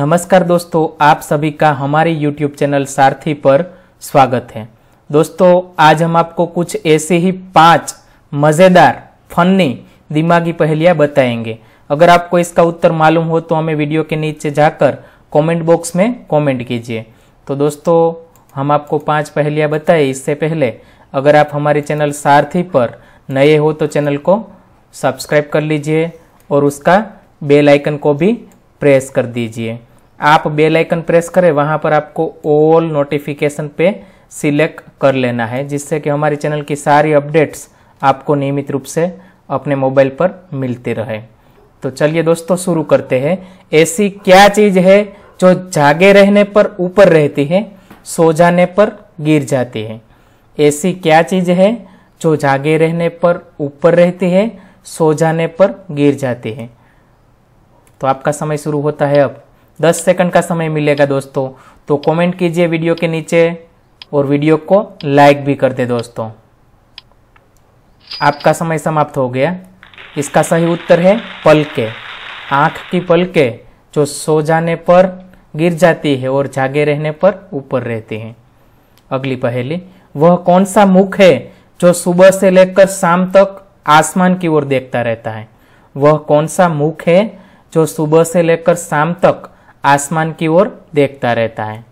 नमस्कार दोस्तों आप सभी का हमारे YouTube चैनल सारथी पर स्वागत है दोस्तों आज हम आपको कुछ ऐसे ही पांच मज़ेदार फनी दिमागी पहेलियां बताएंगे अगर आपको इसका उत्तर मालूम हो तो हमें वीडियो के नीचे जाकर कमेंट बॉक्स में कमेंट कीजिए तो दोस्तों हम आपको पांच पहलियां बताए इससे पहले अगर आप हमारे चैनल सारथी पर नए हो तो चैनल को सब्सक्राइब कर लीजिए और उसका बेल आइकन को भी प्रेस कर दीजिए आप बेल आइकन प्रेस करें वहाँ पर आपको ऑल नोटिफिकेशन पे सिलेक्ट कर लेना है जिससे कि हमारे चैनल की सारी अपडेट्स आपको नियमित रूप से अपने मोबाइल पर मिलते रहे तो चलिए दोस्तों शुरू करते हैं ऐसी क्या चीज़ है जो जागे रहने पर ऊपर रहती है सो जाने पर गिर जाती है ऐसी क्या चीज़ है जो जागे रहने पर ऊपर रहती है सो जाने पर गिर जाती है तो आपका समय शुरू होता है अब दस सेकंड का समय मिलेगा दोस्तों तो कमेंट कीजिए वीडियो के नीचे और वीडियो को लाइक भी कर दे दोस्तों आपका समय समाप्त हो गया इसका सही उत्तर है पलके आँख की पलके जो सो जाने पर गिर जाती है और जागे रहने पर ऊपर रहती है अगली पहेली वह कौन सा मुख है जो सुबह से लेकर शाम तक आसमान की ओर देखता रहता है वह कौन सा मुख है जो सुबह से लेकर शाम तक आसमान की ओर देखता रहता है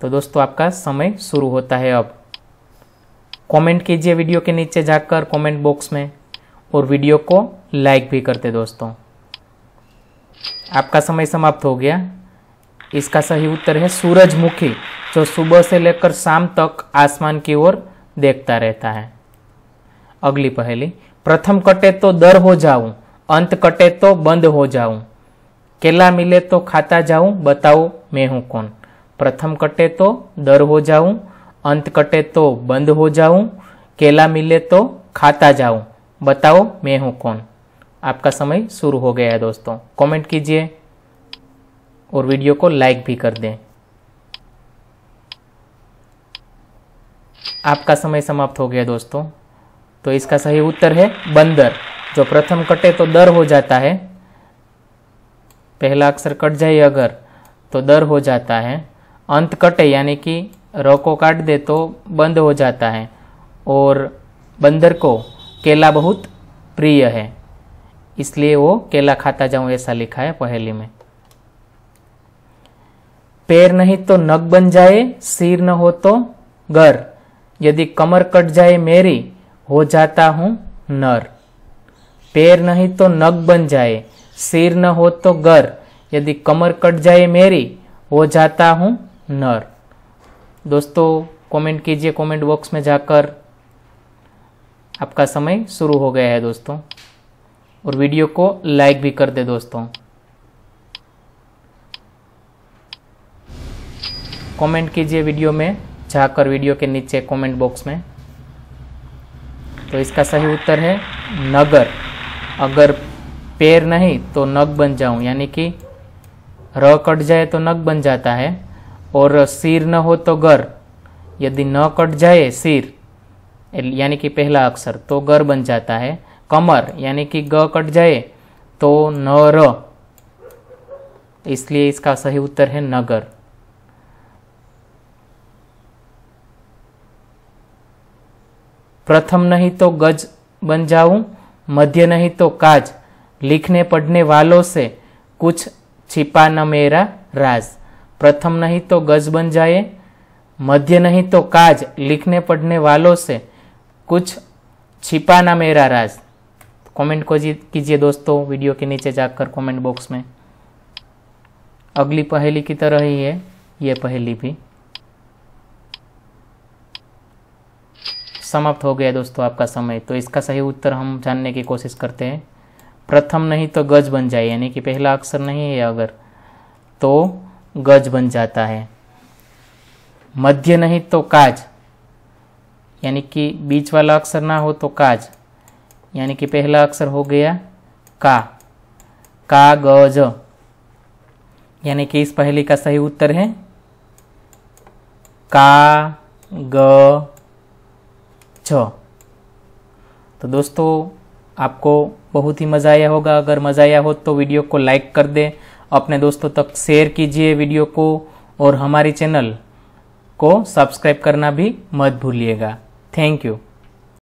तो दोस्तों आपका समय शुरू होता है अब कमेंट कीजिए वीडियो के नीचे जाकर कमेंट बॉक्स में और वीडियो को लाइक भी करते दोस्तों आपका समय समाप्त हो गया इसका सही उत्तर है सूरजमुखी जो सुबह से लेकर शाम तक आसमान की ओर देखता रहता है अगली पहली प्रथम कटे तो दर हो जाऊं अंत कटे तो बंद हो जाऊं केला मिले तो खाता जाऊं बताओ मैं हूं कौन प्रथम कटे तो दर हो जाऊं अंत कटे तो बंद हो जाऊं केला मिले तो खाता जाऊं बताओ मैं हूं कौन आपका समय शुरू हो गया है दोस्तों कमेंट कीजिए और वीडियो को लाइक भी कर दें आपका समय समाप्त हो गया दोस्तों तो इसका सही उत्तर है बंदर जो प्रथम कटे तो दर हो जाता है पहला अक्षर कट जाए अगर तो दर हो जाता है अंत कटे यानी कि र को काट दे तो बंद हो जाता है और बंदर को केला बहुत प्रिय है इसलिए वो केला खाता जाऊं ऐसा लिखा है पहली में पैर नहीं तो नग बन जाए सिर न हो तो गर यदि कमर कट जाए मेरी हो जाता हूं नर पैर नहीं तो नग बन जाए सिर न हो तो गर यदि कमर कट जाए मेरी हो जाता हूँ नर दोस्तों कमेंट कीजिए कमेंट बॉक्स में जाकर आपका समय शुरू हो गया है दोस्तों और वीडियो को लाइक भी कर दे दोस्तों कमेंट कीजिए वीडियो में जाकर वीडियो के नीचे कमेंट बॉक्स में तो इसका सही उत्तर है नगर अगर पैर नहीं तो नग बन जाऊं यानी कि र कट जाए तो नग बन जाता है और सिर न हो तो गर यदि न कट जाए सिर यानी कि पहला अक्षर तो गर बन जाता है कमर यानी कि ग कट जाए तो न र इसलिए इसका सही उत्तर है नगर प्रथम नहीं तो गज बन जाऊं मध्य नहीं तो काज लिखने पढ़ने वालों से कुछ छिपा न मेरा राज प्रथम नहीं तो गज बन जाए मध्य नहीं तो काज लिखने पढ़ने वालों से कुछ छिपा न मेरा राज कमेंट को कीजिए दोस्तों वीडियो के नीचे जाकर कमेंट बॉक्स में अगली पहेली की तरह ही है ये पहेली भी समाप्त हो गया दोस्तों आपका समय तो इसका सही उत्तर हम जानने की कोशिश करते हैं प्रथम नहीं तो गज बन जाए यानी कि पहला अक्षर नहीं है अगर तो गज बन जाता है मध्य नहीं तो काज यानी कि बीच वाला अक्षर ना हो तो काज यानी कि पहला अक्षर हो गया का का गज यानी कि इस पहले का सही उत्तर है का ग छ तो दोस्तों आपको बहुत ही मज़ा आया होगा अगर मज़ा आया हो तो वीडियो को लाइक कर दें अपने दोस्तों तक शेयर कीजिए वीडियो को और हमारे चैनल को सब्सक्राइब करना भी मत भूलिएगा थैंक यू